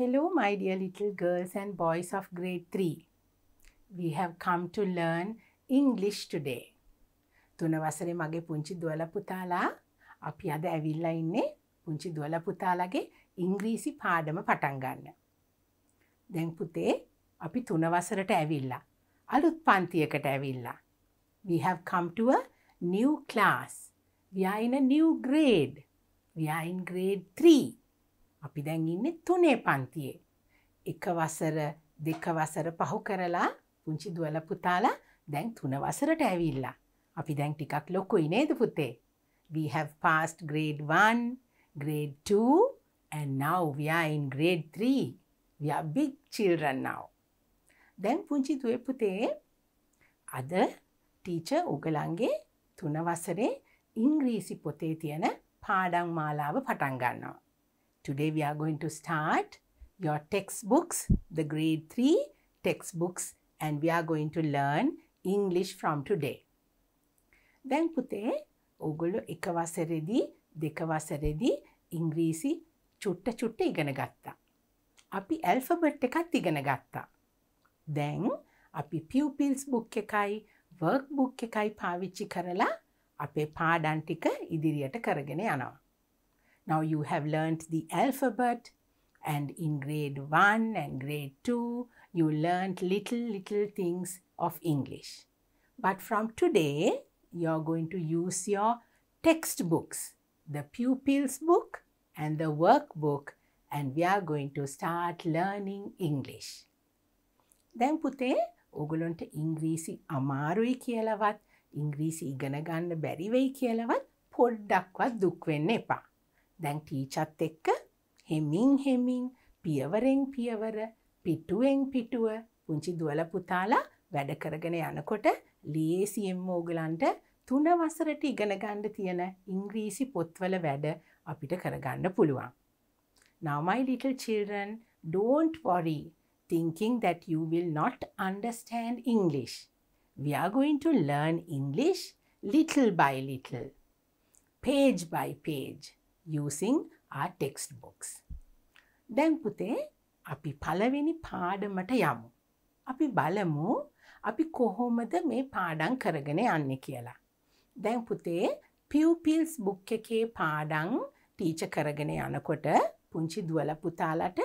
Hello, my dear little girls and boys of grade 3. We have come to learn English today. තුන වසරේ මගේ පුංචි දුවල පුතාලා අපි අද ඇවිල්ලා ඉන්නේ පුංචි දුවල පුතාලගේ ඉංග්‍රීසි පාඩම පටන් ගන්න. දැන් පුතේ අපි තුන වසරට ඇවිල්ලා. අලුත් පන්තියකට ඇවිල්ලා. We have come to a new class. We are in a new grade. We are in grade 3. අපි දැන් ඉන්න තුනේ පන්තියේ. එක වසර දෙක වසර පහු කරලා පුංචි දුවල පුතාලා දැන් තුන වසරට ඇවිල්ලා. අපි දැන් ටිකක් ලොකුයි නේද පුතේ. We have passed grade 1, grade 2 and now we are in grade 3. We are big children now. දැන් පුංචි දුවේ පුතේ අද ටීච උගලන්ගේ තුන වසරේ ඉංග්‍රීසි පොතේ තියෙන පාඩං මාලාව පටන් ගන්නවා. Today we are going to start your textbooks, the grade 3 textbooks and we are going to learn English from today. දැන් පුතේ ඕගොල්ලෝ එක වසරේදී දෙක වසරේදී ඉංග්‍රීසි චුට්ට චුට්ට ඉගෙන ගත්තා. අපි ඇල්ෆබට් එකත් ඉගෙන ගත්තා. දැන් අපි පියවපිල්ස් බුක් එකයි වර්ක් බුක් එකයි පාවිච්චි කරලා අපේ පාඩන් ටික ඉදිරියට කරගෙන යනවා. Now you have learnt the alphabet and in grade 1 and grade 2 you learnt little little things of English. But from today you're going to use your textbooks, the pupils book and the workbook and we are going to start learning English. Then pute ඕගොලොන්ට ඉංග්‍රීසි අමාරුයි කියලවත් ඉංග්‍රීසි ඉගෙන ගන්න බැරි වෙයි කියලවත් පොඩ්ඩක්වත් දැන් ටීචත් එක්ක හෙමින් හෙමින් පියවරෙන් පියවර පිටුවෙන් පිටුව පුංචි දුවල පුතාලා වැඩ කරගෙන යනකොට ලියේසියෙන් මෝගලන්ට තුන වසරට ඉගෙන ගණ්ඩ තියෙන ඉංග්‍රීසි පොත්වල වැඩ අපිට කරගන්න පුළුවන්. Now my little children, don't worry thinking that you will not understand English. We are going to learn English little by little, page by page. using our textbooks. දැන් පුතේ අපි පළවෙනි පාඩමට යමු. අපි බලමු අපි කොහොමද මේ පාඩන් කරගෙන යන්න කියලා. දැන් පුතේ පිව්පිල්ස් බුක් එකේ පාඩං ටීච කරගෙන යනකොට පුංචි දුවල පුතාලට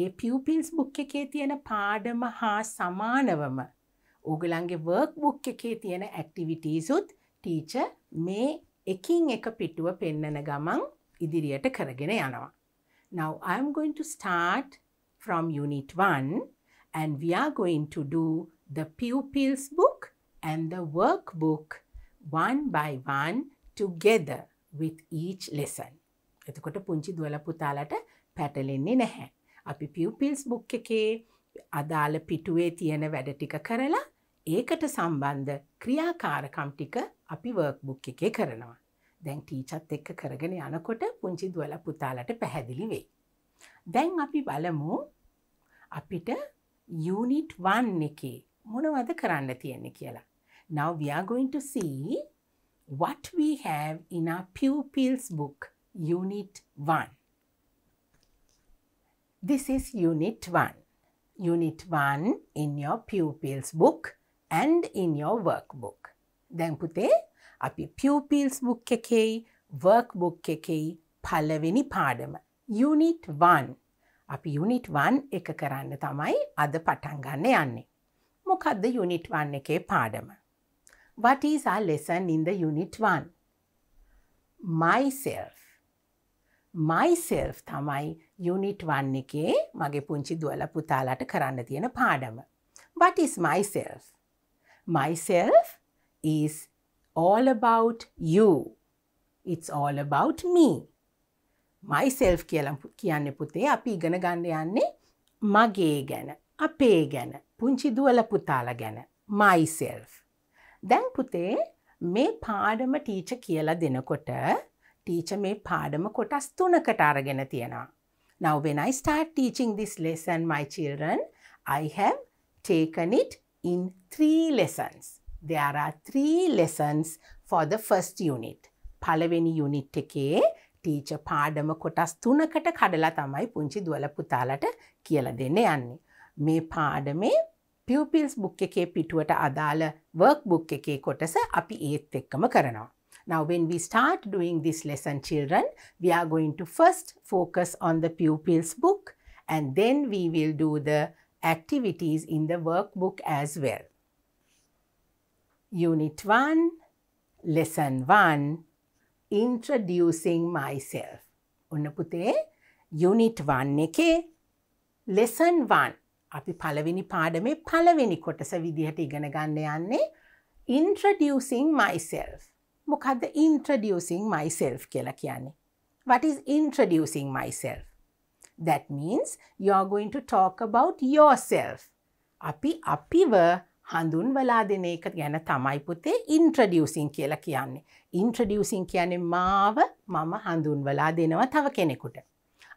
ඒ පිව්පිල්ස් බුක් එකේ තියෙන පාඩම හා සමානවම ඕගලන්ගේ වර්ක් බුක් එකේ තියෙන ඇක්ටිවිටීසුත් ටීච මේ එකින් එක පිටුව පෙන්නන ගමන් ඉදිරියට කරගෙන යනවා. Now I'm going to start from unit 1 and we are going to do the pupils book and the workbook one by one together with each lesson. එතකොට පුංචි දුවල පුතාලට පැටලෙන්නේ නැහැ. අපි පියපිල්ස් බුක් එකේ අදාළ පිටුවේ තියෙන වැඩ ටික කරලා ඒකට සම්බන්ධ ක්‍රියාකාරකම් ටික අපි වර්ක්බුක් එකේ කරනවා. දැන් ටීචත් එක්ක කරගෙන යනකොට පුංචි දුවල පුතාලට පැහැදිලි වෙයි. දැන් අපි බලමු අපිට යුනිට් වන් එකේ මොනවද කරන්න තියෙන්නේ කියලා. Now we are going to see what we have in our pupils book, Unit 1. This is Unit 1. Unit 1 in your pupils book and in your workbook. දැන් පුතේ අපි පියපිල්ස් බුක් එකෙයි වර්ක් බුක් එකෙයි පලවෙනි පාඩම. යුනිට් වන් අපි unit වන් එක කරන්න තමයි අද පටන්ගන්න යන්නේ. මොකදද යුනිට් වන් එකේ පාඩම. වටසා ලෙසන් ඉද යුනිට් වන්. මයිසෙල් මයිසෙල් තමයි යුනිට් වන් එකේ මගේ පුංචි දුවල පුතාලට කරන්න තියෙන පාඩම. What is myself? Myself is all about you. It's all about me. මයිසෙල්ෆ් කියල කියන්න පුතේ අපි ඉගෙන ගන්න යන්නේ මගේ ගැන අපේ ගැන පුංචි දුවල පුතාල ගැන මයිසෙල්. දැන් පුතේ මේ පාඩම ටීච කියලා දෙනකොට ටීච මේ පාඩම කොටස් තුනකට අරගෙන තියෙනවා. Now when I start teaching this lesson my children, I have taken it in three lessons. there are three lessons for the first unit. පළවෙනි යුනිට් එකේ ටීච පාඩම කොටස් තුනකට කඩලා තමයි පුංචි දුවල පුතාලට කියල දෙන්න යන්නේ. මේ පාඩමේ පියපිල්ස් බුක් එකේ පිටුවට අදාළ වර්ක් බුක් එකේ කොටස අපි ඒත් එක්කම කරනවා. Now when we start doing this lesson children, we are going to first focus on the pupils book and then we will do the activities in the workbook as well. Unit 1, Lesson 1, Introducing Myself. ඔන්න පුතේ unit 1 එකේ lesson 1 අපි පළවෙනි පාඩමේ පළවෙනි කොටස විදිහට ඉගෙන ගන්න යන්නේ introducing myself. මොකද්ද introducing myself කියලා කියන්නේ? What is introducing myself? That means you are going to talk about yourself. අපි අපිව හඳුන්වලා දෙන එක ගැන තමයි පුතේ ඉන්ට්‍රඩියසින් කියලා කියන්නේ. ඉන්ට්‍රඩියසින් කියන්නේ මාව මම හඳුන්වලා දෙනවා තව කෙනෙකුට.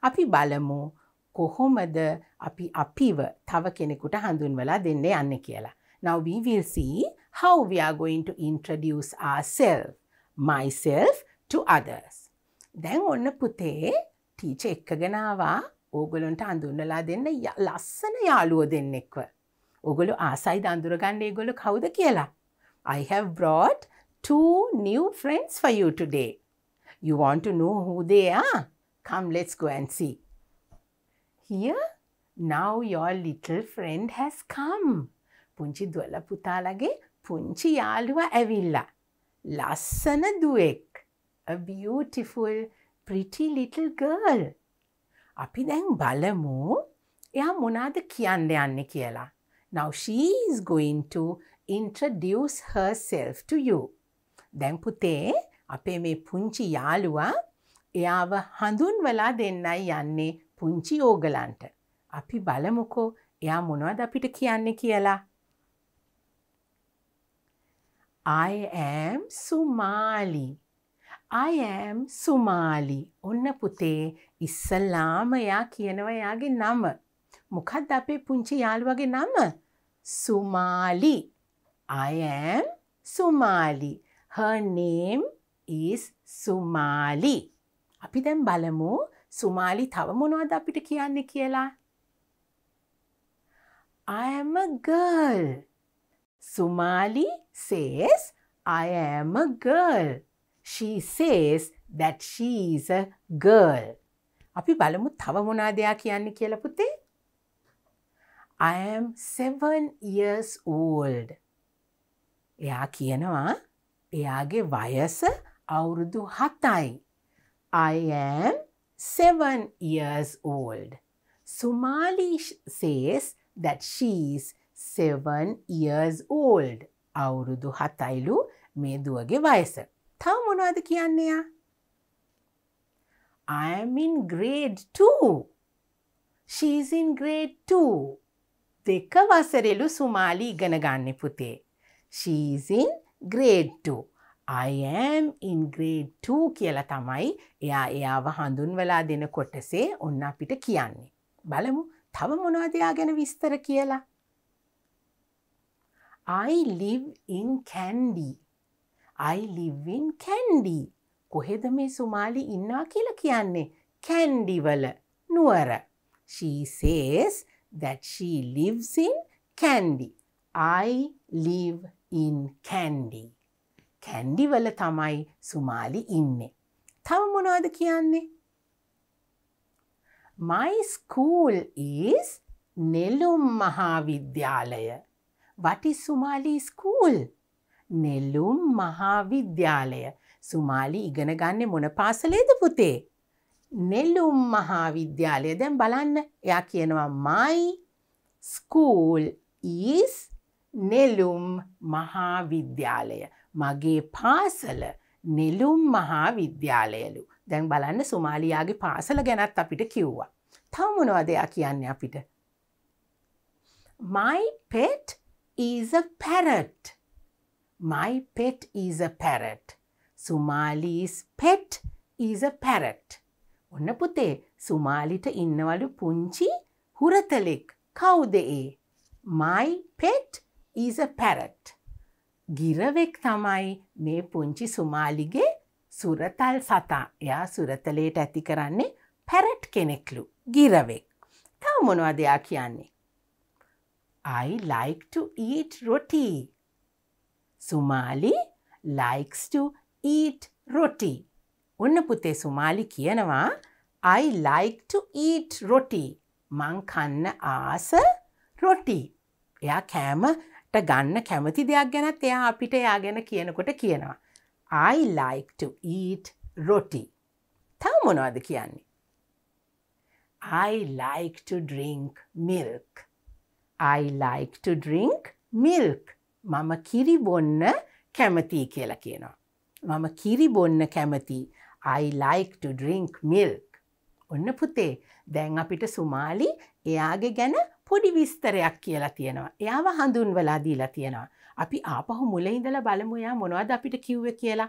අපි බලමු කොහොමද අපි අපිව තව කෙනෙකුට හඳුන්වලා දෙන්න යන්න කියලා. Now we will see how we are going to introduce ourselves, myself to others. දැන් ඔන්න පුතේ ටීච එක්කගෙනවා ඕගොලොන්ට හඳුන්නලා දෙන්න ලස්සන යාළුව දෙන්නෙක්ව. ඔගොලු ආසයිද අඳුරගන්නේ ගොලු කවුද කියලා. I have brought two new friends for you today. You want to know who they are? Come, let's go and see. Here, now your little friend has come. පුංචි දුවල පුතාලගේ පුංචි යාළුවා ඇවිල්ලා. ලස්සන දුවෙක්. A beautiful, pretty little girl. අපි දැන් බලමු එයා මොනාද කියන්න යන්න කියලා. Now she is going to introduce herself to you. දැන් පුතේ අපේ මේ පුංචි යාළුවා එයාව හඳුන්වලා දෙන්නයි යන්නේ පුංචි ඕගලන්ට. අපි බලමුකෝ එයා මොනවද අපිට කියන්නේ කියලා. I am Sumali. I am Sumali. ඔන්න පුතේ ඉස්සලාම එයා කියනවා එයාගේ නම. මොකක්ද අපේ පුංචි යාළුවගේ නම? Sumali. I am Sumali. Her name is Sumali. අපි දැන් බලමු සුමාලි තව මොනවද අපිට කියන්න කියලා. I am a girl. Sumali says, I am a girl. She says that she is a girl. අපි බලමු තව මොනා දෙයක් කියන්න කියලා පුතේ. I am 7 years old. එයා කියනවා එයාගේ වයස අවුරුදු 7යි. I am 7 years old. Somali says that she is 7 years old. අවුරුදු 7යිලු මේ දුවගේ වයස. තව මොනවද කියන්නේ යා? I am in grade 2. She is in grade 2. දෙක වසරෙලු සුමාලි ඉගෙන ගන්න පුතේ. ශීසින් ග්‍රේඩ්ටු. අයම් ඉන්ග්‍රේඩ්ටූ කියල තමයි එයා එයාව හඳුන්වලා දෙන කොටසේ ඔන්න අපිට කියන්නේ. බලමු තව මොනාදයා ගැන විස්තර කියලා. I live in Candy. I live in Candy. කොහෙද මේ සුමාලි ඉන්නා කියලා කියන්නේ කැන්ඩිවල නුවර. She says that she lives in Kandy. I live in Kandy. Kandy වල තමයි සුමාලි ඉන්නේ. තව මොනවද කියන්නේ? My school is නෙලුම් මහාවිද්‍යාලය. What is Somali school? නෙලුම් මහාවිද්‍යාලය. සුමාලි ඉගෙන ගන්න මොන පාසලේද පුතේ? නෙල්ලුම් මහා විද්‍යාලය දැන් බලන්න එයා කියනවා මයි ස්කූල් ඊස් නෙලුම් මහා විද්‍යාලය මගේ පාසල නෙලුම් මහා විද්‍යාලයලු දැන් බලන්න සුමාලියයාගේ පාසල ගැනත් අපිට කිව්වා. තවමනවාද දෙයා කියන්න අපිට. My pet is a parrot. My pet is a parrot. Sumali's pet is a parrot. ඔන්න පුතේ සුමාලිට ඉන්නවලු පුංචි හුරතලෙක් කවුද ඒ. මයි පෙට් ඊස පැරට්. ගිරවෙක් තමයි මේ පුංචි සුමාලිගේ සුරතල් සතා එයා සුරතලයට ඇති කරන්නේ පැරට් කෙනෙක්ලු ගිරවෙක්. තව මොනවා දෙයා කියන්නේ. I like to eat roti. Somali likes to eat roti. ඔන්න පුතේ සුමාලි කියනවා I like to eat රොටි මං කන්න ආස රොටි. එයා කෑමට ගන්න කැමති දෙයක් ගැනත් එයා අපිට එයා ගැන කියනකොට කියනවා. I like to eat රොටි. තව මොනවද කියන්නේ. I like to drink milk. I like to drink milk. මම කිරි බොන්න කැමති කියලා කියනවා. මම කිරි බොන්න කැමති I like to drink milk. ඔන්න පුතේ දැන් අපිට සුමාලි එයාගේ ගැන පොඩි විස්තරයක් කියලා තියෙනවා. එයාව හඳුන්වලා දීලා තියෙනවා. අපි ආපහු මුලඉඳල බලමු එයා මොනවද අපිට කිව්ව කියලා.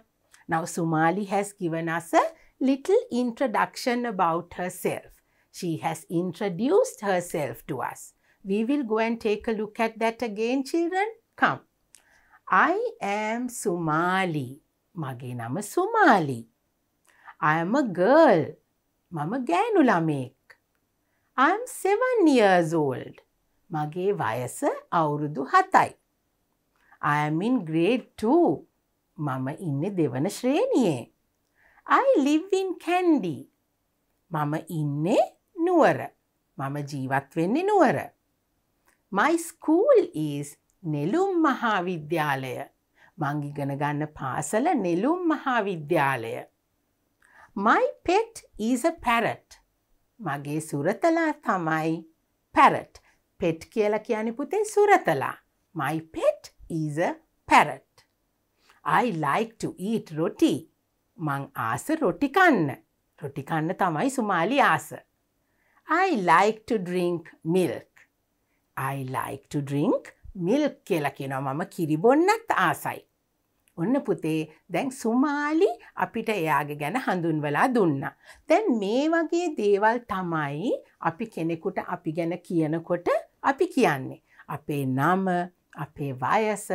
Now Somali has given us a little introduction about herself. She has introduced herself to us. We will go and take a look at that again, children. Come. I am Somali. මගේ නම සුමාලි. I'm a girl. මම ගෑනු ළමෙක්. I'm seven years old. මගේ වයස අවුරුදු හතයි. I am in grade 2. මම ඉන්න දෙවන ශ්‍රේණියේ. I live in Kandy. මම ඉන්නේ නුවර. මම ජීවත් වෙන්නේ නුවර. My school is නෙළුම් මහාවිද්‍යාලය. මං ඉගෙන ගන්න පාසල නෙළුම් මහාවිද්‍යාලය. My pet is a parrot. මගේ සුරතලා තමයි parrot. pet කියලා කියන්නේ පුතේ සුරතලා. My pet is a parrot. I like to eat roti. මං ආස රොටි කන්න. රොටි කන්න තමයි සුමාලි ආස. I like to drink milk. I like to drink milk කියලා කියනවා මම කිරි බොන්නත් ආසයි. ඔන්න පුතේ දැන් සුමාලි අපිට එයාගේ ගැන හඳුන්වලා දුන්න. දැන් මේ වගේ දේවල් තමයි අපි කෙනෙකුට අපි ගැන කියනකොට අපි කියන්නේ. අපේ නම, අපේ වයස,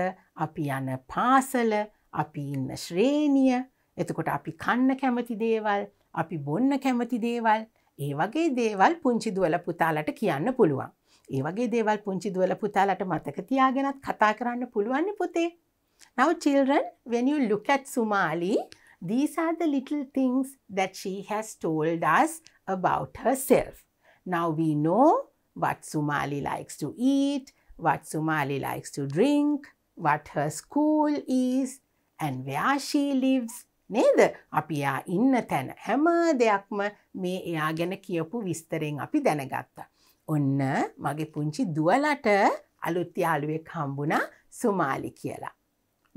අපි යන පාසල, අපි ඉන්න ශ්‍රේණිය, එතකොට අපි කන්න කැමති දේවල්, අපි බොන්න කැමති දේවල්, ඒ වගේ දේවල් පුංචි දුවල පුතාලට කියන්න පුළුවන්. ඒ වගේ දේවල් පුංචි දුවල පුතාලට මතක තියාගෙනත් කතා කරන්න පුළුවන් පොතේ. Now children, when you look at Sumali, these are the little things that she has told us about herself. Now we know what Sumali likes to eat, what Sumali likes to drink, what her school is and where she lives නේද? අපි එයා ඉන්න තැන හැම දෙයක්ම මේ එයා ගැන කියපු විස්තරෙන් අපි දැනගත්තා. ඔන්න මගේ පුංචි දුවලට අලුත් යාළුවෙක් හම්බුණා සුමාලි කියලා.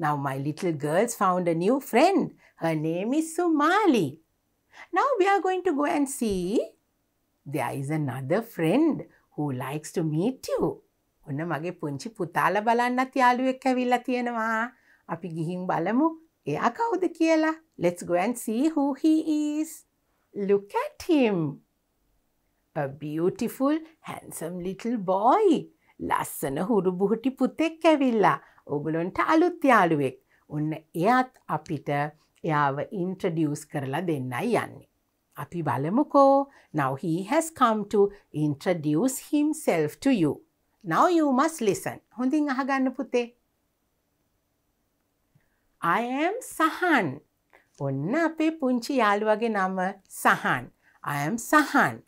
Now my little girls found a new friend. Her name is Sumali. Now we are going to go and see. There is another friend who likes to meet you. ඔන්න මගේ පුංචි පුතාල බලන්නත් යාළුවෙක් ඇවිල්ලා තියෙනවා. අපි ගිහින් බලමු එයා කවුද කියලා. Let's go and see who he is. Look at him. A beautiful, handsome little boy. ලස්සන හුරුබුහුටි පුතෙක් ඇවිල්ලා. ඕගොලොන්ට අලුත් යාළුවෙක් ඔන්න එයත් අපිට එයාව ඉන්ට්‍රඩියස් කරලා දෙන්නයි යන්නේ. අපි බලමුකෝ now he has come to introduce himself to you. Now you must listen. හොඳින් අහගන්න පුතේ. I am සහන්. ඔන්න අපේ පුංචි යාළුවගේ නම සහන්. I am Sahan.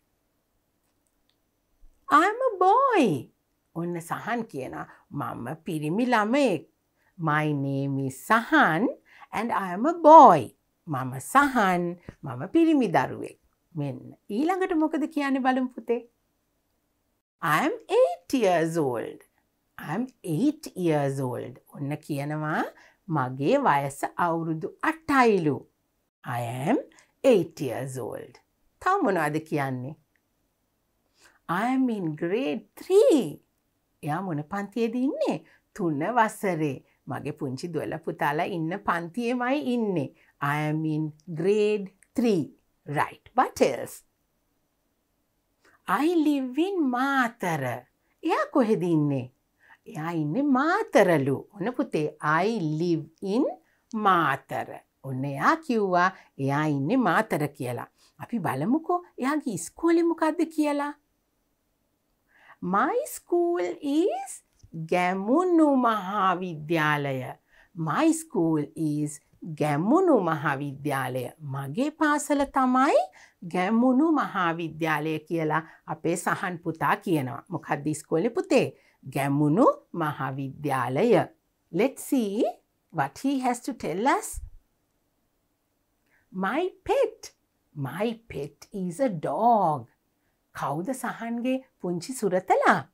I am a boy. ඔන්න සහන් කියන මම පිරිමි ළමයෙක් මයිනේමි සහන් ඇම බෝයි මම සහන් මම පිරිමි දරුවෙක් මෙන්න ඊළඟට මොකද කියන්න බලම් පුතේ I'm 8 years old. I'm 8 years old. ඔන්න කියනවා මගේ වයස අවුරුදු අටයිලු. I am 8 years old. තව මොනවද කියන්නේ? I am in grade 3. එයා මොන පන්තියේද ඉන්නේ තුන්න වස්සරේ මගේ පුංචි දොල පුතාලා ඉන්න පන්තියමයි ඉන්නේ අයමින් ග්‍රේඩ් 3 රයිට් බටස් අයිලිවින් මාතර එයා කොහෙද ඉන්නේ එයා ඉන්න මාතරලු ඔන පුතේ අයිලිව්ඉන් මාතර ඔන්න එයා කිව්වා එයා ඉන්න මාතර කියලා අපි බලමුකෝ එයාගේ ඉස්කෝලි මොකක්ද කියලා My school is Gemunu මහාවිද්‍යාලය. My school is Gemunu මහාවිද්‍යාලය. මගේ පාසල තමයි ගැමුණු මහාවිද්‍යාලය කියලා අපේ සහන් පුතා කියනවා. මොකක්ද ඉස්කෝලෙ පුතේ? Gemunu මහාවිද්‍යාලය. Let's see what he has to tell us. My pet. My pet is a dog. කවුද සහන්ගේ පුංචි සුරතලා?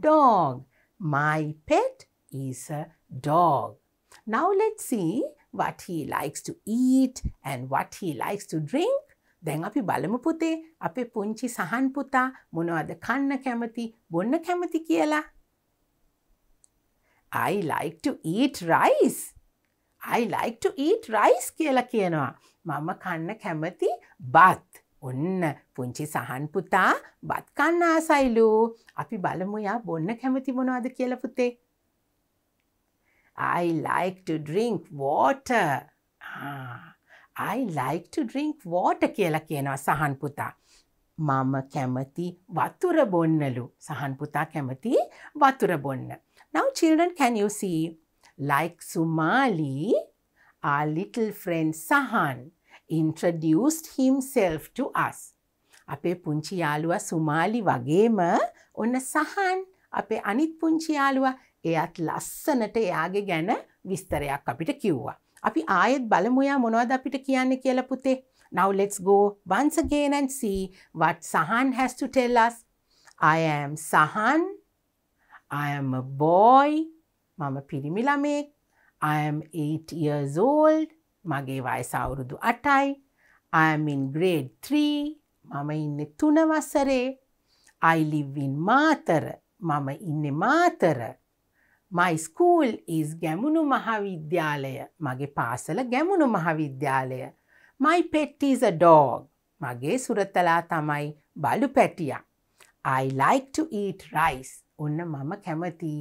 Dog. My pet is a dog. Now let's see what he likes to eat and what he likes to drink. දැන් අපි බලමු පුතේ අපේ පුංචි සහන් පුතා මොනවද කන්න කැමති බොන්න කැමති කියලා. I like to eat rice. I like to eat rice කියලා කියනවා. මම කන්න කැමති බත්. ඔන්න පුංචි සහන් පුතා බත්කන්න ආසයිලු අපි බලමුයා බොන්න කැමති මොනවාද කියල පුතේ. I like to drink water. Ah, I like to drink water කියලා කියනවා සහන් පුතා. මම කැමති වතුර බොන්නලු සහන් පුතා කැමති වතුර බොන්න. Now children can you see like Sumali our little friend Sahan introduced himself to us. අපේ පුංචි යාළුවා සුමාලි වගේම ඔන්න සහන් අපේ අනිත් පුංචි යාළුවා එයත් ලස්සනට එයාගේ ගැන විස්තරයක් අපිට කිව්වා. අපි ආයෙත් බලමුයා මොනවද අපිට කියන්න කියල පුතේ. Now let's go once again and see what Sahan has to tell us. I am Sahan. I am a boy. මම පිරිමි ළමෙක්. I am 8 years old. මගේ වයස අවුරුදු අටයි අයමින් ග්‍රේඩ් 3 මම ඉන්න තුනවසරේ අයිලිවින් මාතර මම ඉන්න මාතර මයි ස්කූල් ඉස් ගැමුණු මහාවිද්‍යාලය මගේ පාසල ගැමුණු මහාවිද්‍යාලය මයි පෙට්ටිස ඩෝග් මගේ සුරතලා තමයි බලු පැටිය I like to eat rice ඔන්න මම කැමති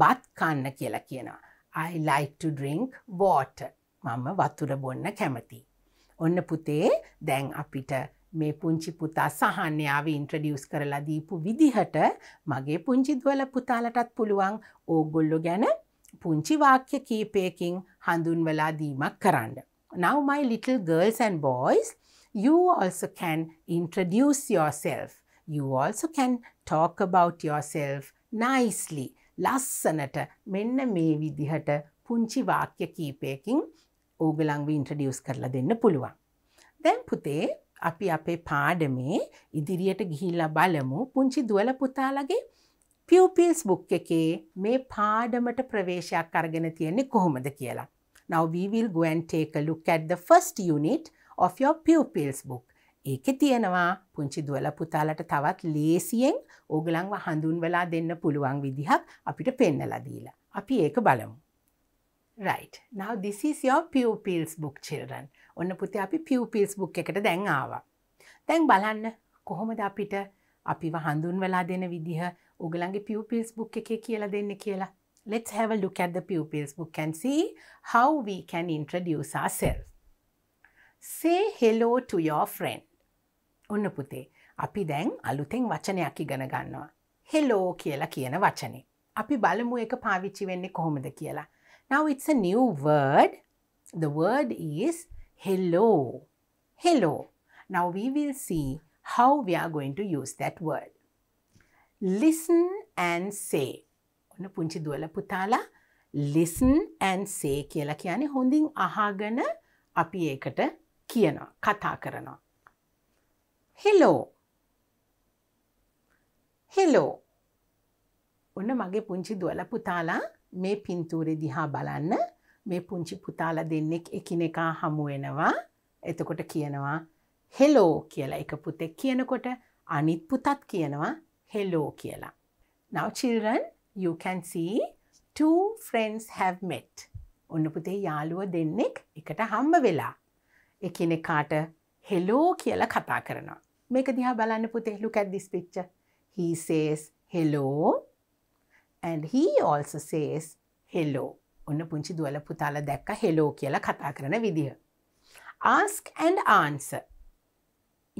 බත් කන්න කියලා කියනවා I like to drink water මම වතුර බොන්න කැමති. ඔන්න පුතේ දැන් අපිට මේ පුංචි පුතා සහන්‍යාව ඉන්ට්‍රඩියස් කරලා දීපු විදිහට මගේ පුංචිදවල පුතාලටත් පුළුවන් ඕගොල්ලො ගැන පුංචි වාක්‍ය කීපයකින් හඳුන්වලා දීමක් කරන්න. Now my little girls and boys, you also can introduce yourself. You also can talk about yourself nicely. ලස්සනට මෙන්න මේ විදිහට පුංචි වාක්‍ය කීපයකින් ඕගලංව ඉන්ට්‍රඩියස් කරලා දෙන්න පුළුවන්. දැන් පුතේ අපි අපේ පාඩමේ ඉදිරියට ගිහිල්ලා බලමු පුංචි දුවල පුතාලගේ පියවපිල්ස් බුක් එකේ මේ පාඩමට ප්‍රවේශයක් අරගෙන තියෙන්නේ කොහොමද කියලා. Now we will go and take a look at the first unit of your pupils book. ඒක තියෙනවා පුංචි දුවල පුතාලට තවත් ලේසියෙන් ඕගලන්ව හඳුන්වලා දෙන්න පුළුවන් විදිහක් අපිට පෙන්නලා දීලා. අපි ඒක බලමු. right now this is your pupils book children ඔන්න පුතේ අපි pupils book එකට දැන් ආවා දැන් බලන්න කොහොමද අපිට අපිව හඳුන්වලා දෙන විදිහ ඔගලන්ගේ pupils book එකේ කියලා දෙන්න කියලා let's have a look at the pupils book and see how we can introduce ourselves say hello to your friend ඔන්න පුතේ අපි දැන් අලුතෙන් වචනයක් ඉගෙන ගන්නවා හෙලෝ කියලා කියන වචනේ අපි බලමු එක පාවිච්චි වෙන්නේ කොහොමද කියලා Now it's a new word. The word is hello. Hello. Now we will see how we are going to use that word. Listen and say. ඔන්න පුංචි දුවල පුතාලා listen and say කියලා කියන්නේ හොඳින් අහගෙන අපි ඒකට කියනවා කතා කරනවා. Hello. Hello. ඔන්න මගේ පුංචි දුවල පුතාලා මේ පින්තූරෙ දිහා බලන්න මේ පුංචි පුතාල දෙන්නෙක් එකිනෙකා හමුවෙනවා එතකොට කියනවා හෙලෝ කියලා එක පුතෙක් කියනකොට අනිත් පුතත් කියනවා හෙලෝ කියලා. Now children, you can see two friends have met. ඔන්න පුතේ යාළුව දෙන්නෙක් එකට හම්බ වෙලා. එකිනෙකාට හෙලෝ කියලා කතා කරනවා. මේක දිහා බලන්න පුතේ look at this picture. He says hello and he also says hello. ඔන්න පුංචි දුවල පුතාල දැක්ක හෙලෝ කියලා කතා කරන විදිහ. Ask and answer.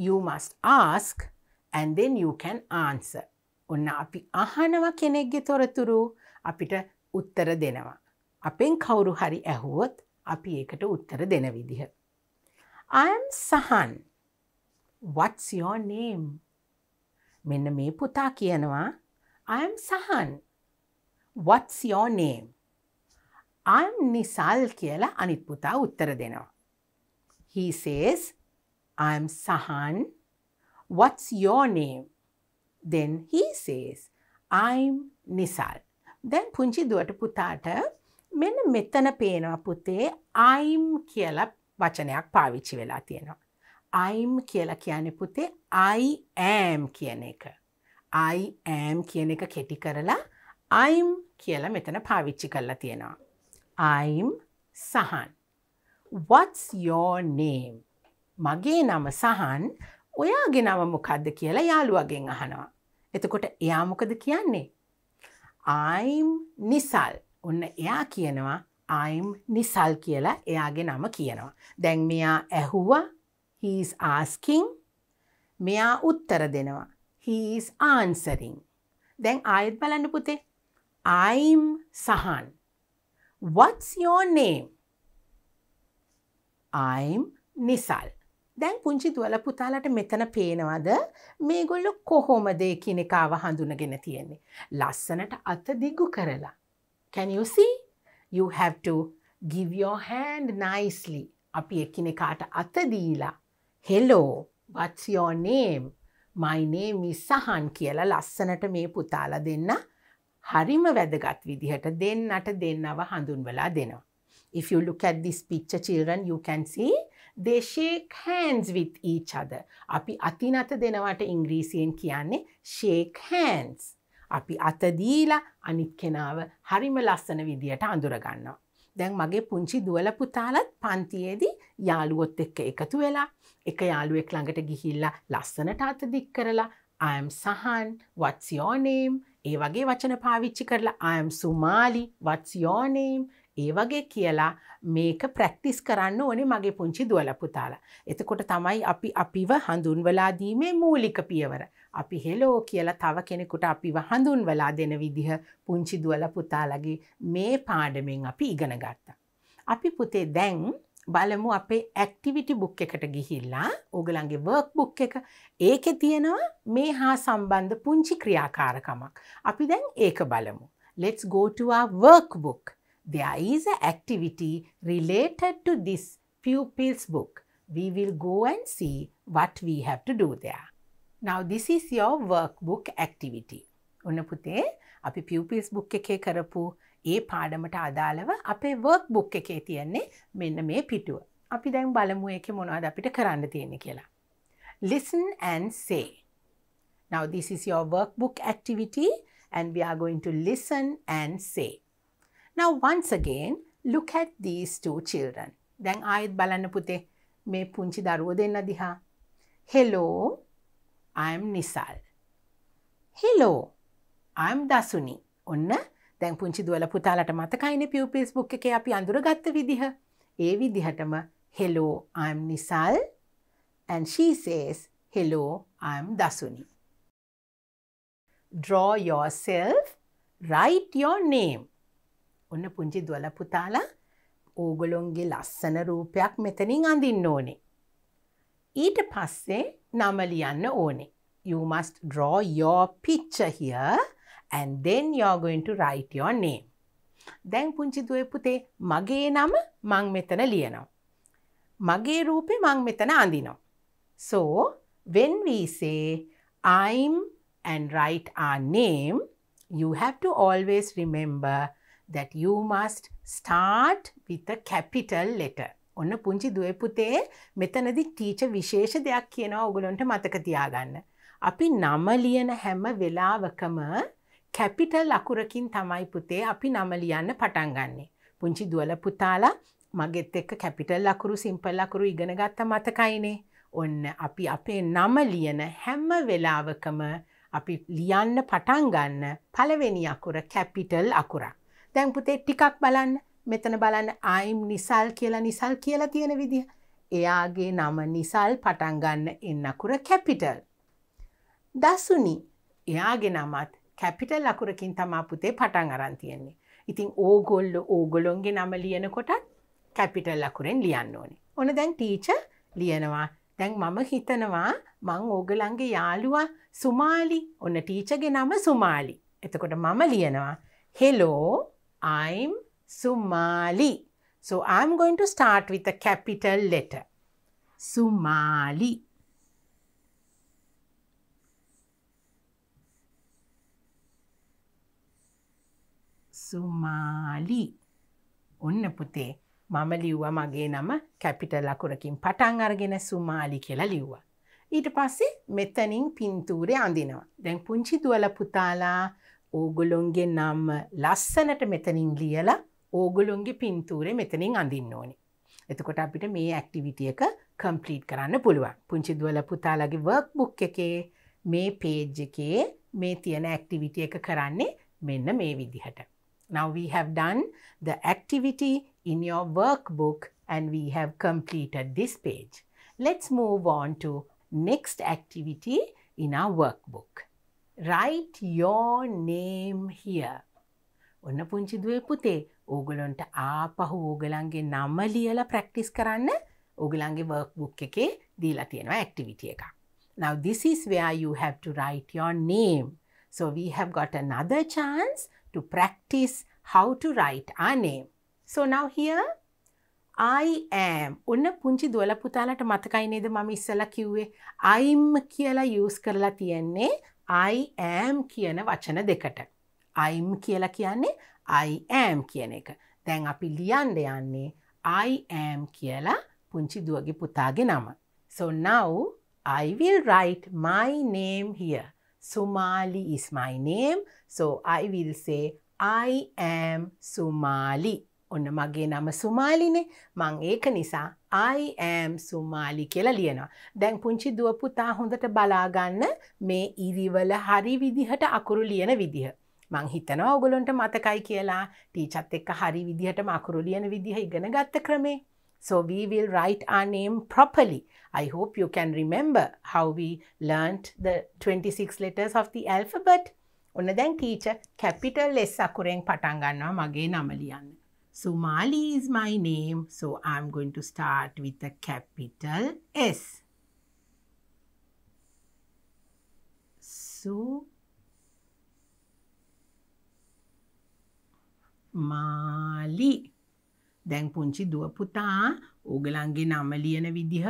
You must ask and then you can answer. ඔන්න අපි අහනව කෙනෙක්ගෙ තොරතුරු අපිට උත්තර දෙනවා. අපෙන් කවුරු හරි ඇහුවොත් අපි ඒකට උත්තර දෙන විදිහ. I am Sahan. What's your name? මෙන්න මේ පුතා කියනවා I am Sahan. What's your name? I'm Nisal කියලා අනිත් පුතා උත්තර දෙනවා. He says, I'm Sahan. What's your name? Then he says, I'm Nisal. දැන් පුංචි දුවට පුතාට මෙන්න මෙතන පේනවා පුතේ අයිම් කියලා වචනයක් පාවිච්චි වෙලා තියෙනවා. අයිම් කියලා කියන්නේ පුතේ අයිඇම් කියන එක. අයිඇම් කියන එක කෙටි කරලා අයිම් කියල මෙතන පාවිච්චි කරලා තියෙනවා. I'm Sahan. What's your name? මගේ නම සහන් ඔයාගේ නම මොකක්ද කියලා යාළුවගෙන් අහනවා. එතකොට එයා මොකද කියන්නේ. අයිම් නිසල් ඔන්න එයා කියනවා අයිම් නිසල් කියලා එයාගේ නම කියනවා. දැන් මෙයා ඇහුවා he's asking මෙයා උත්තර දෙනවා. he's answering. දැන් ආයෙත් බලන්න පුතේ I'm Sahan. What's your name? I'm Nisal. දැන් පුංචි දුවල පුතාලට මෙතන පේනවද මේගොල්ලො කොහොමද කියන කාව හඳුනගෙන තියෙන්නේ. ලස්සනට අත දිගු කරලා. Can you see? You have to give your hand nicely. අපි එකිනෙකාට අත දීලා. Hello, what's your name? My name is Sahan කියලා ලස්සනට මේ පුතාලා දෙන්න හරිම වැදගත් විදිහට දෙන්නට දෙන්නව හඳුන්වලා දෙනවා. If you look at this picture children, you can see they shake hands with each other. අපි අතිනත දෙනවට ඉංග්‍රීසියෙන් කියන්නේ shake hands. අපි අතදීලා අනිත් කෙනාව හරිම ලස්සන විදිහට අඳුරගන්නවා. දැන් මගේ පුංචි දුවල පුතාලත් පන්තියේදී යාළුවොත් එක්ක එකතු වෙලා එක යාළුවෙක් ළඟට ගිහිල්ලා ලස්සනට අතදික් කරලා අයම් සහන් what's your name ඒ වගේ වචන පාවිච්චි කරලා අයම් සුමාලි වත්සියෝනේම් ඒ වගේ කියලා මේක ප්‍රැක්ටිස් කරන්න ඕනේ මගේ පුංචි දුවලපුතාලා. එතකොට තමයි අපි අපිව හඳුන්වලාදීමේ මූලික පියවර. අපි හෙලෝ කියලා තව කෙනෙකුට අපිව හඳුන්වලා දෙන විදිහ පුංචි දුවලපුතාලගේ මේ පාඩමෙන් අපි ඉගෙන ගත්තා. අපි පුතේ දැන් බලමු අපේ ඇක්ටිවිටි බුක් එකට ගිහිල්ලා ඕගලන්ගේ වර්ක් බුක් එක ඒක තියෙනවා මේ හා සම්බන්ධ පුංචි ක්‍රියාකාරකමක්. අපි දැන් ඒක බලමු. Let's go to our workbook. There is an activity related to this pupil's book. We will go and see what we have to do there. Now this is your workbook activity. ඔන්න පුතේ අපි pupils book එකේ කරපු ඒ පාඩමට අදාළව අපේ work book එකේ තියෙන්නේ මෙන්න මේ පිටුව. අපි දැන් බලමු එක මොනවද අපිට කරන්න තියෙන කියලා. Listen and say. Now this is your workbook activity and we are going to listen and say. Now once again, look at these two children. දැන් ආයෙත් බලන්න පුතේ මේ පුංචි දරුවෝ දෙන්න දිහා. Hello, I am Nisal. Hello, I am Dasuni. ඔන්න දැන් පුංචි දුවල පුතාලට මතකයින පියවපිස් බුක් එක අපි අඳුරගත්ත විදිහ ඒ විදිහටම hello I'm Nisal and she says hello I'm Dasuni. draw yourself write your name ඔන්න පුංචි දොල පුතාලා ඕගොලොන්ගේ ලස්සන රූපයක් මෙතනින් අඳින්න ඕනේ. ඊට පස්සේ නම ලියන්න ඕනේ. You must draw your picture here and then you're going to write your name. දැන් පුංචි දුවේ පුතේ මගේ නම මං මෙතන ලියනවා. මගේ රූපේ මං මෙතන අඳිනවා. So when we say I'm and write our name, you have to always remember that you must start with a capital letter. ඔන්න පුංචි දුවේ පුතේ මෙතනදි ටීච විශේෂ දෙයක් කියනවා ඔගලොන්ට මතක තියාගන්න. අපි නම ලියන හැම වෙලාවකම කැපිටල් අකුරකින් තමයි පුතේ අපි නම ලියන්න පටන් ගන්නෙ. පුංචි දුවල පුතාලා මගෙත් එක්ක කැපිටල් අකුරු සිම්පල් අකුරු ඉගෙන ගත්ත මතකයිනේ. ඔන්න අපි අපේ නම ලියන හැම වෙලාවකම අපි ලියන්න පටන් ගන්න පළවෙනි අකුර කැපිටල් අකුරක්. දැන් පුතේ ටිකක් බලන්න මෙතන බලන්න අයිම් නිසල් කියලා නිසල් කියලා තියෙන විදිහ. එයාගේ නම නිසල් පටන් ගන්න එන්නකුර කැපිටල්. දසුනි එයාගේ නමත් කැපිටල් ලකුරකින් තමා පුතේ පටන් අරන් තියෙන්නේ. ඉතින් ඕගොල්ල ඕගොලොන්ගේ නම ලියනකොටත් කැපිටල් ලකුරෙන් ලියන්න ඕනේ. ඕන දැන් ටීච ලියනවා. දැන් මම හිතනවා මං ඕගලන්ගේ යාළුවා සුමාලි ඔන්න ටීචගේ නම සුමාලි. එතකොට මම ලියනවා. Hello I'm Sumali. So I'm going to start with a capital letter. Sumali. Sumali ඔන්න පුතේ මම ලිව්ව මගේ නම කැපිට ලකුරකින් පටන් අරගෙන සුමාලි කියලා ලිව්වා. ඊට පස්සේ මෙතැනින් පින්තූරය අඳිනවා. දැන් පුංචි දුවල පුතාලා ඕගොලොන්ගේ නම් ලස්සනට මෙතනින් ලියලා ඕගොලොන්ගේ පින්තූරය මෙතනින් අඳින්න ඕනි. එතකොට අපිට මේ ඇක්ටිවිටියක කම්පලීට් කරන්න පුළුවන් පුංචි දුවල පුතාලගේ වර්ක් බුක් එකේ මේ පේජ් එකේ මේ තියෙන ඇක්ටිවිටිය එක කරන්නේ මෙන්න මේ විදිහට. Now we have done the activity in your workbook and we have completed this page. Let's move on to next activity in our workbook. Write your name here. ඔන්න පුංචි දුවේ පුතේ ඕගලොන්ට ආපහු ඕගලන්ගේ නම ලියලා ප්‍රැක්ටිස් කරන්න ඕගලන්ගේ වර්ක්බුක් එකේ දීලා තියෙනවා activity එකක්. Now this is where you have to write your name. So we have got another chance to practice how to write our name. So now here I am ඔන්න පුංචි දුවල පුතාලට මතකයි නේද මම ඉස්සලා කිව්වේ I'm කියලා යූස් කරලා තියෙන්නේ I am කියන වචන දෙකට. I'm කියලා කියන්නේ I am කියන එක. දැන් අපි ලියන්න යන්නේ I am කියලා පුංචි දුවගේ පුතාගේ නම. So now I will write my name here. Somali is my name. So I will say I am Somali. ඔන්න මගේ නම සුමාලිනේ මං ඒක නිසා I am සුමාලි කියලා ලියනවා. දැන් පුංචි දුව පුතා හොඳට බලාගන්න මේ ඉරිවල හරි විදිහට අකුරු ලියන විදිහ. මං හිතනවා ඔයගොල්ලන්ට මතකයි කියලා ටීචත් එක්ක හරි විදිහටම අකුරු ලියන විදිහ ඉගෙන ගත්ත ක්‍රමේ. So we will write our name properly. I hope you can remember how we learnt the 26 letters of the alphabet. ඔන්න දැන් ටීචර් S අකුරෙන් පටන් ගන්නවා මගේ නම ලියන්න. is my name, so I'm going to start with the capital S. So Mali. දැන් පුංචි දුව පුතා ඕගලන්ගේ නම ලියන විදිහ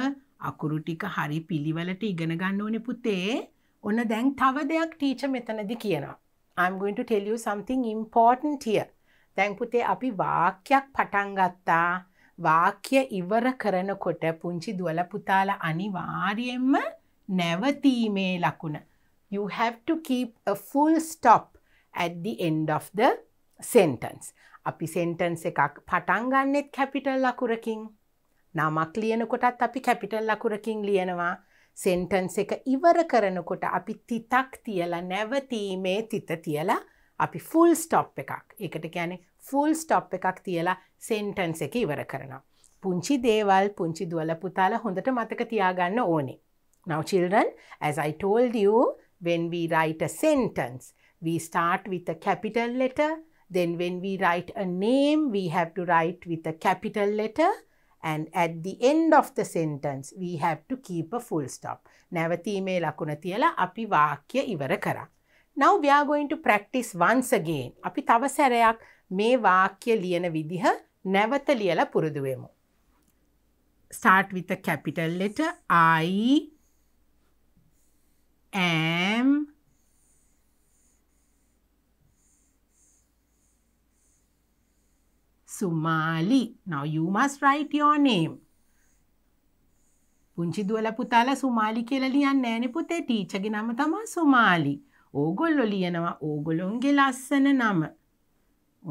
අකුරු ටික හරි පිළිවෙලට ඉගෙන ගන්න ඕනේ පුතේ. ඔන්න දැන් තව දෙයක් ටීචර් මෙතනදි කියනවා. I'm going to tell you something important here. දැන් පුතේ අපි වාක්‍යයක් පටන් ගත්තා. වාක්‍ය ඉවර කරනකොට පුංචි දුවල පුතාලා අනිවාර්යයෙන්ම නැවතීමේ ලකුණ. You have to keep a full stop at the end of the sentence. අපි සෙන්ටන්ස් එකක් පටන් ගන්නෙත් කැපිටල් ලකුරකින් නමක් ලියනකොටත් අපි කැපිටල් ලකුරකින් ලියනවා සෙන්ටන්ස් එක ඉවර කරනකොට අපි තිතක් තියලා නැවතීමේ තිත තියලා අපි ෆුල් ස්ටොප් එකක් එකට ගැන ෆුල් ස්ටොප් එකක් තියලා සෙන්ටන්ස් එක ඉවර කරනවා. පුංචි දේවල් පුංචි දුවල පුතාල හොඳට මතක තියාගන්න ඕනේ. Now children, as I told you, when we write a sentence, we start with a capital letter, Then when we write a name, we have to write with a capital letter and at the end of the sentence we have to keep a full stop. නැවතීමේ ලකුණ තියලා අපි වාක්‍ය ඉවර කරා. Now we are going to practice once again. අපි තව සැරයක් මේ වාක්‍ය ලියන විදිහ නැවත ලියලා පුරුදු වෙමු. Start with a capital letter I am Sumali. Now you must write your name. පුංචි දුවල පුතාලා සුමාලි කියලා ලියන්නේ නැහනේ පුතේ ටීචර්ගේ නම තමයි සුමාලි. ඕගොල්ලෝ ලියනවා ඕගොල්ලොන්ගේ ලස්සන නම.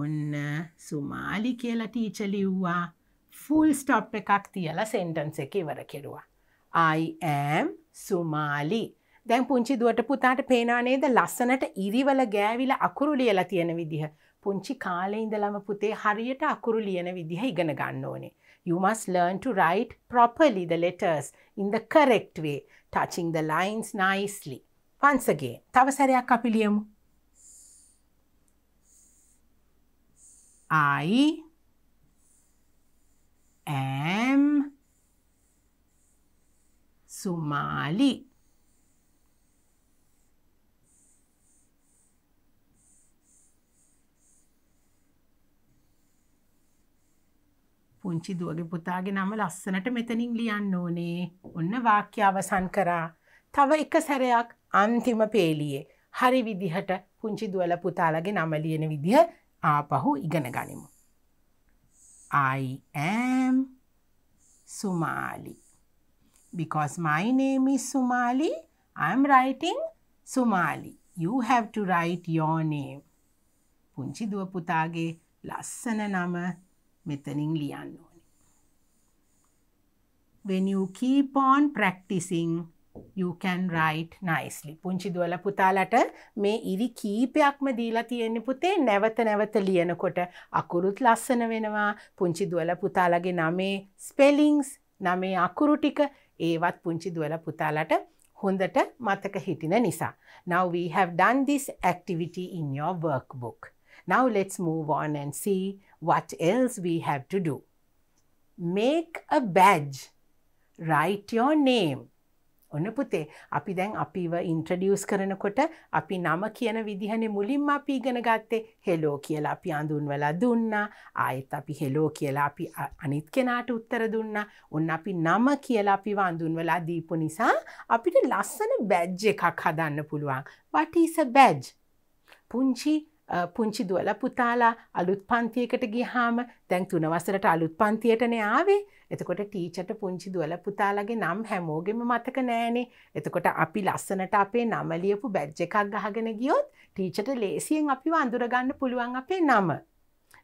ඔන්න සුමාලි කියලා ටීචර් ලිව්වා. ෆුල් ස්ටොප් එකක් තියලා සෙන්ටන්ස් එක ඉවර කෙරුවා. I am සුමාලි. දැන් පුංචි දුවට පුතාට පේනවා නේද ලස්සනට ඉරිවල ගෑවිලා අකුරු ලියලා තියෙන විදිහ. පුංචි කාලේ ඉඳලම පුතේ හරියට අකුරු ලියන විදිහ ඉගෙන ගන්න ඕනේ. You must learn to write properly the letters in the correct way, touching the lines nicely. Once again, තව සැරයක් අපි ලියමු. I am Somali. පුංචි දුවගේ පුතාගේ නම ලස්සනට මෙතනින් ලියන්න ඕනේ. ඔන්න වාක්‍ය අවසන් කරා. තව එක සැරයක් අන්තිම පේලියේ. හරි විදිහට පුංචි දුවල පුතාලගේ නම ලියන විදිහ ආපහු ඉගෙන ගනිමු. I am Somali. Because my name is Somali, I am writing Somali. You have to write your name. පුංචි දුව පුතාගේ ලස්සන නම මෙතනින් ලියන්න ඕනි. When you keep on practicing you can write nicely. පුංචි දුවල පුතාලට මේ ඉරි කීපයක්ම දීලා තියෙන්නේ පුතේ නැවත නැවත ලියනකොට අකුරුත් ලස්සන වෙනවා. පුංචි දුවල පුතාලගේ නමේ ස්පෙලිංස් නමේ අකුරු ටික ඒවත් පුංචි දුවල පුතාලට හොඳට මතක හිටින නිසා. Now we have done this activity in your workbook. Now let's move on and see what else we have to do. Make a badge. Write your name. ඔන්න පුතේ අපි දැන් අපිව ඉන්ට්‍රඩියස් කරනකොට අපි නම කියන විදිහන මුලින්ම අපි ඉගෙන ගත්තේ හෙලෝ කියලා අපි අඳුන්වලා දුන්නා ආයෙත් අපි හෙලෝ කියලා අපි අනිත් කෙනාට උත්තර දුන්නා ඔන්න අපි නම කියලා අපි වඳුන්වලා දීපු නිසා අපිට ලස්සන බැජ් එකක් හදන්න පුළුවන් වටස බැජ් පුංචි පුංචි දුවල පුතාලා අලුත් පන්තියකට ගිහාම දැන් තුනවසරට අලුත් පන්තියටන ආවේ එතකොට ටීචට පුංචි දුවල පුතාලගේ නම් හැමෝගෙම මතක නෑනේ එතකොට අපි ලස්සනට අපේ නමලියපු බැජ්ජ එකක් ගහගෙන ගියොත් ටීචට ලේසියෙන් අපි අඳුරගන්න පුළුවන් අපේ නම.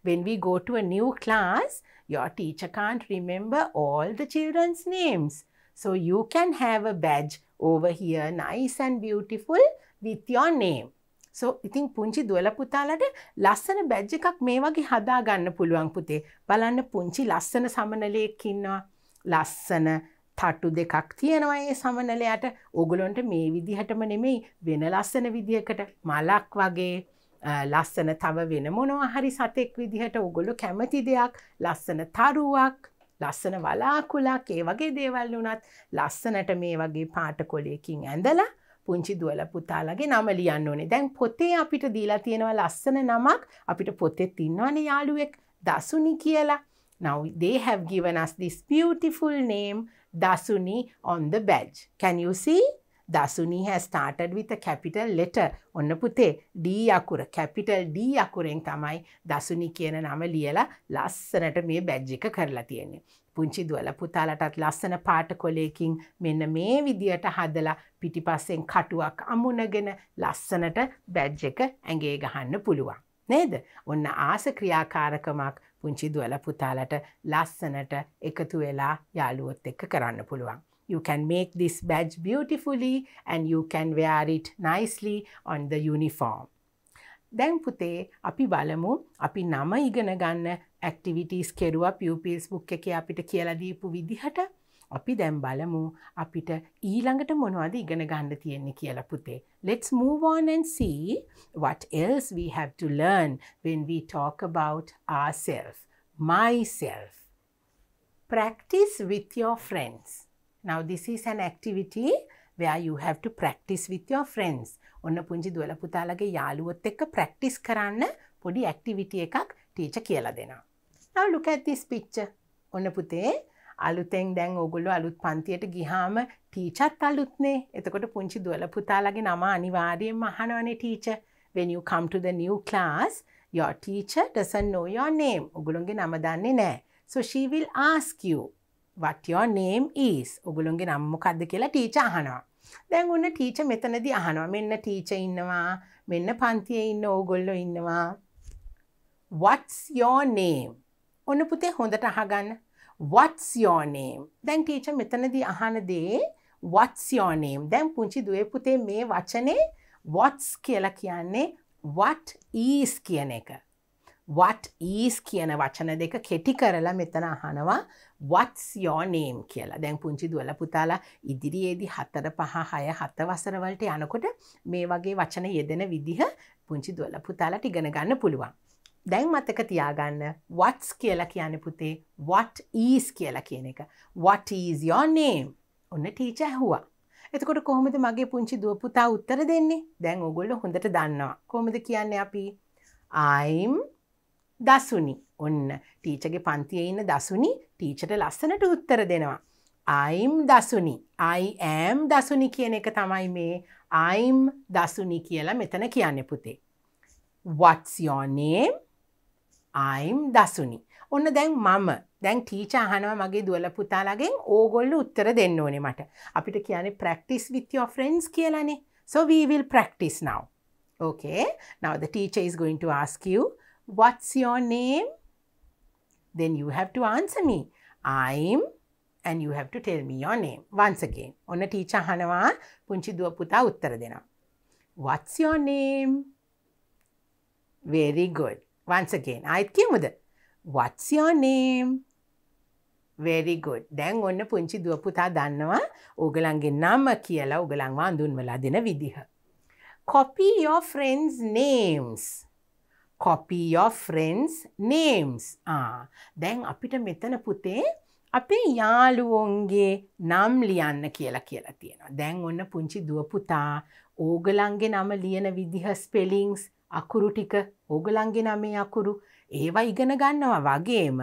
When we go to a new class, your teacher can't remember all the children's names. So you can have a badge over here, nice and beautiful, with your name. සෝ ඉතින් පුංචි දුවල පුතාලට ලස්සන බැජ් එකක් මේ වගේ හදා ගන්න පුළුවන් පුතේ. බලන්න පුංචි ලස්සන සමනලයක් ඉන්නවා. ලස්සන තට්ටු දෙකක් තියෙනවා ඒ සමනලයට ඕගොලොන්ට මේ විදිහටම නෙමෙයි වෙන ලස්සන විදිහකට මලක් වගේ ලස්සන තව වෙන මොනවා හරි සතෙක් විදිහට ඔගොලු කැමති දෙයක් ලස්සන තරුවක් ලස්සන වලාකුලක් ඒ වගේ දේවල් වුණත් ලස්සනට මේ වගේ පාට කොලයකින් ඇඳලා පුංචි දුවල පුතාලගේ නම ලියන්න ඕනේ දැන් පොතේ අපිට දීලා තියෙනවා ලස්සන නමක් අපිට පොතෙත් ඉන්නවන යාළුවෙක් දසුනි කියලා Now they have given us this beautiful name Dasuni on the badge. Can you see? Dasuni has started with a capital letter. ඔන්න පුතේ D අකුර capital D අකුරෙන් තමයි දසුනි කියන නම ලියලා ලස්සනට මේ බැජ් එක කරලා තියෙන්නේ. පුංචි දුවල පුතාලටත් ලස්සන පාට කොලයකින් මෙන්න මේ විදියට හදලා පිටිපස්සෙන් කටුවක් අමුණගෙන ලස්සනට බැජ් එක ඇගේ ගහන්න පුළුවන්. නේද ඔන්න ආස ක්‍රියාකාරකමක් පුංචි දුවල පුතාලට ලස්සනට එකතු වෙලා යාළුවොත් එක්ක කරන්න පුළුවන්. You can make this badge beautifully and you can wear it nicely on the uniform. දැන් පුතේ අපි බලමු අපි නම ඉගෙන ගන්න ඇක්ටිවිටස් කෙරුව පියපිල්ස් බුක් එක අපිට කියලදීපු විදිහට අපි දැම් බලමු අපිට ඊළඟට මොනවද ඉගෙන ගණ්ඩ තියෙන්නේ කියලා පුතේ. Let's move on and see what else we have to learn when we talk about ourselves, myself. Practice with your friends. Now this is an activity where you have to practice with your friends. ඔන්න පුංචි දුවල පුතාලගේ යාළුවොත් එක්ක practice කරන්න පොඩි activity එකක් ටීච කියලා දෙනවා. Now look at this picture. ඔන්න පුතේ අලුතෙන් දැන් ඔගොල්ලෝ අලුත් පන්තියට ගිහාම ටීචත් අලුත්නේ. එතකොට පුංචි දුවල පුතාලගේ නම අනිවාර්යයෙන්ම අහනවනේ teacher. When you come to the new class, your teacher doesn't know your name. ඔගොල්ලොන්ගේ නම දන්නේ නැහැ. So she will ask you what your name is. ඔගොල්ලොන්ගේ නම මොකද්ද කියලා ටීචර් අහනවා. දැන් ඔන්න ටීචර් මෙතනදී අහනවා. මෙන්න ටීචර් ඉන්නවා. මෙන්න පන්තියේ ඉන්න ඕගොල්ලෝ ඉන්නවා. What's your name? ඔන්න පුතේ හොඳට අහගන්න what's your name දැන් ටීචර් මෙතනදී අහන දේ what's your name දැන් පුංචි දුවේ පුතේ මේ වචනේ what's කියලා කියන්නේ what is කියන එක what is කියන වචන දෙක කෙටි කරලා මෙතන අහනවා what's your name කියලා. දැන් පුංචි දුවලා පුතාලා ඉදිරියේදී 4 5 6 7 වසර වලට යනකොට මේ වගේ වචන යෙදෙන විදිහ පුංචි දුවලා පුතාලාට ඉගෙන ගන්න පුළුවන්. දැන් මතක තියාගන්න වටස් කියලා කියන පුතේ what is කියලා කියන එක what is your name ඔන්න ටීච ඇහුවා එතකොට කොහොමද මගේ පුංචි දුව පුතා උත්තර දෙන්නේ දැන් ඔගොල්ලෝ හොඳට දන්නවා කොහොමද කියන්නේ අපි I'm දසුනි ඔන්න ටීචගේ පන්තිය ඉන්න දසුනි ටීචට ලස්සනට උත්තර දෙනවා. අයිම් දසුනි අයිඇම් දසුනි කියන එක තමයි මේ අයිම් දසුනි කියලා මෙතන කියන්න පුතේ. What's your name? අයිම් දසුනි. ඔන්න දැන් මම දැන් ටීච අහනවා මගේ දුවල පුතාලගෙන් ඕගොල්ල උත්තර දෙන්න ඕනේ මට. අපිට කියන්නේ ප්‍රක්ටිස් with your friends කියලානේ. So we will practice now. Okay. Now the teacher is going to ask you, what's your name? Then you have to answer me. I'm and you have to tell me your name once again. ඔන්න ටීචා අහනවා පුංචි දුව පුතා උත්තර දෙනවා. What's your name? Very good. වන්සගෙන් අයත් කියමුද වත්සියෝනේම් very good දැන් ඔන්න පුංචි දුවපුතා දන්නවා ඕගලන්ගේ නම කියලා උගලංවා අඳුන්වලා දෙන විදිහ. copy your friends names copy your friends names දැන් අපිට මෙතන පුතේ අපේ යාළුවොන්ගේ නම් ලියන්න කියලා කියලා තියෙනවා. දැන් ඔන්න පුංචි දුවපුතා ඕගලන්ගේ නම ලියන විදිහ ස්පෙලිංස් අකුරු ටික ඕගලන්ගෙන මේ අකුරු ඒවා ඉගෙන ගන්නවා වගේම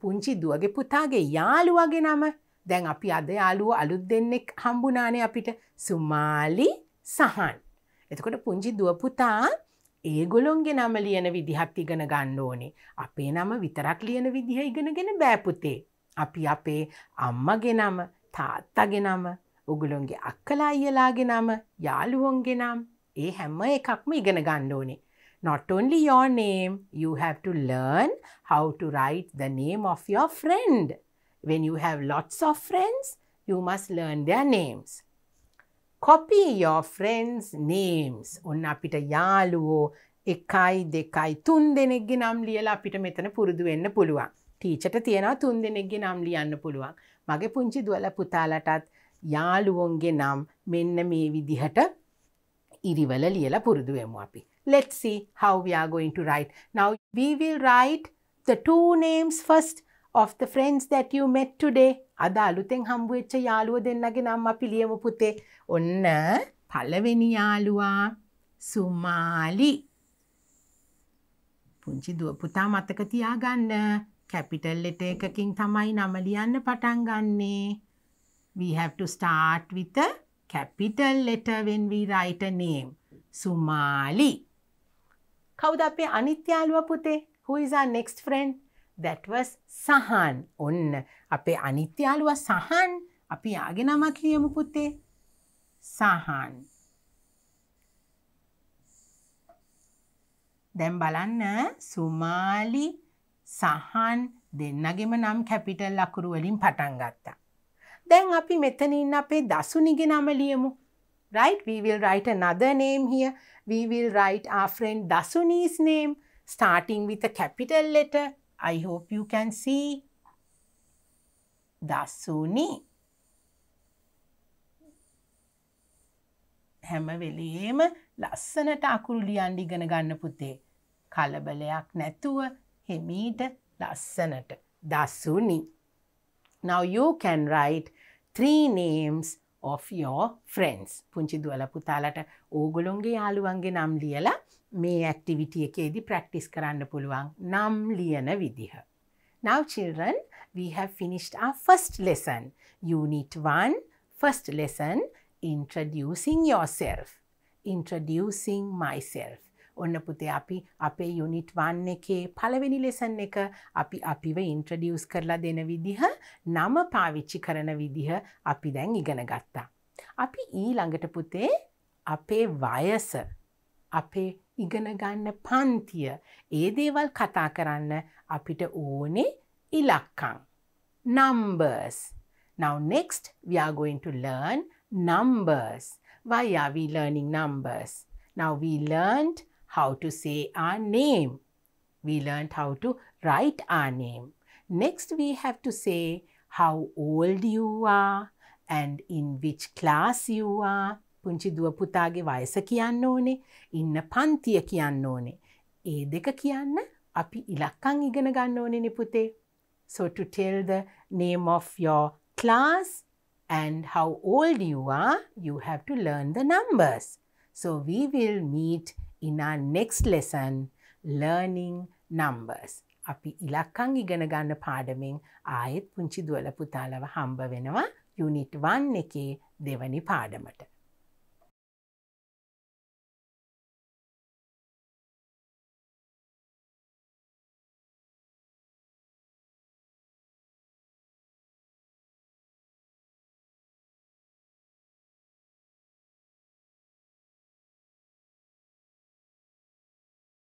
පුංචි දුවගේ පුතාගේ යාළුවගේ නම දැන් අපි අද යාලුව අලුත් දෙන්නෙක් හම්බුනානේ අපිට සුමාලි සහන්. එතකොට පුංචි දුවපුතා ඒගොලොන්ගේ නම ලියන විදිහත් ඉගෙන ගන්න ඕනේ. අපේ නම විතරක් ලියන විදිහ ඉගෙනගෙන බෑපුතේ. අපි අපේ අම්මගේ නම තාත්තගේ නම ඔගුලොන්ගේ අක්කලා අයියලාගේ නම යාළුවොන්ගේ නම් ඒ හැම එකක්ම ඉගෙන ගණ්ඩ ඕනේ. Not only your name, you have to learn how to write the name of your friend. When you have lots of friends, you must learn their names. Copy your friends' names. ඔන්න අපිට යාළුවෝ එකයි දෙකයි තුන් දෙනෙක්ගේ නම් ලියලා අපිට මෙතන පුරුදු වෙන්න පුළුවන්. ටීචට තියෙනවා තුන් දෙනෙක්ගේ නම් ලියන්න පුළුවන්. මගේ පුංචි දුවල පුතාලටත් යාළුවොන්ගේ නම් මෙන්න මේ විදිහට ඉරිවල ලියලා පුරුදුවමු අපි. Let's see how we are going to write. Now we will write the two names first of the friends that you met today. අද අලුතෙන් හම්බුවෙච්ච යාළුව දෙන්නගේ නම් අපි ලියමු පුතේ. ඔන්න පළවෙනි යාළුවා සුමාලි. පුංචි දුව පුතා මතක තියාගන්න. කැපිටල් ලෙට එකකින් තමයි නම ලියන්න පටන් ගන්නේ. We have to start with a capital letter when we write a name. Sumali. කවුද අපේ අනිත්‍යයාලුව පුතේ? Who is our next friend? That was සහන්. ඔන්න අපේ අනිත්‍යයාලුව සහන් අපි යාගේ නමක් ලියමු පුතේ. සහන්. දැම් බලන්න සුමාලි සහන් දෙන්නගෙම නම් කැපිටල් ලකුරුවලින් පටන් ගත්තා. දැන් අපි මෙතනින් අපේ දසුනිග නම ලියමු. Right, we will write another name here. We will write our friend Dasuni's name starting with a capital letter. I hope you can see. Dasuni. හැම වෙලේම ලස්සනට අකුරු ලියන්න ඉගෙන ගන්න පුතේ. කලබලයක් නැතුව හිමීට ලස්සනට දසුනි. Now you can write three names of your friends. පුංචි දුවල පුතාලට ඕගොල්ලොන්ගේ යාළුවන්ගේ නම් ලියලා May activity ke di practice karanda පුළුවන් නම් ලියන විදිහ. Now children, we have finished our first lesson. Unit 1, first lesson, introducing yourself. Introducing myself. ඔන්න පුතේ අපි අපේ යුනිට් වන් එකේ පළවෙනි ලෙසන් එක අපි අපිව ඉන්ට්‍රඩියස් කරලා දෙන විදිහ නම පාවිච්චි කරන විදිහ අපි දැන් ඉගෙන ගත්තා. අපි ඊළඟට පුතේ අපේ වයස අපේ ඉගෙන ගන්න පන්තිය ඒ දේවල් කතා කරන්න අපිට ඕනේ ඉලක්කං. numbers. Now next we are going to learn numbers. Why are we learning numbers? Now we learned how to say our name. We learned how to write our name. Next, we have to say how old you are and in which class you are. පුංචි දුව පුතාගේ වයස කියන්න ඕනේ ඉන්න පන්තිය කියන්න ඕනේ. ඒ දෙක කියන්න අපි ඉලක්කං ඉගෙන ගන්න So to tell the name of your class and how old you are, you have to learn the numbers. So we will meet in our next lesson learning numbers. අපි ඉලක්කං ඉගෙන ගන්න පාඩමින් ආයෙත් පුංචි දුවල පුතාලව හම්බ වෙනවා යුනිට් වන් එකේ දෙවනි පාඩමට.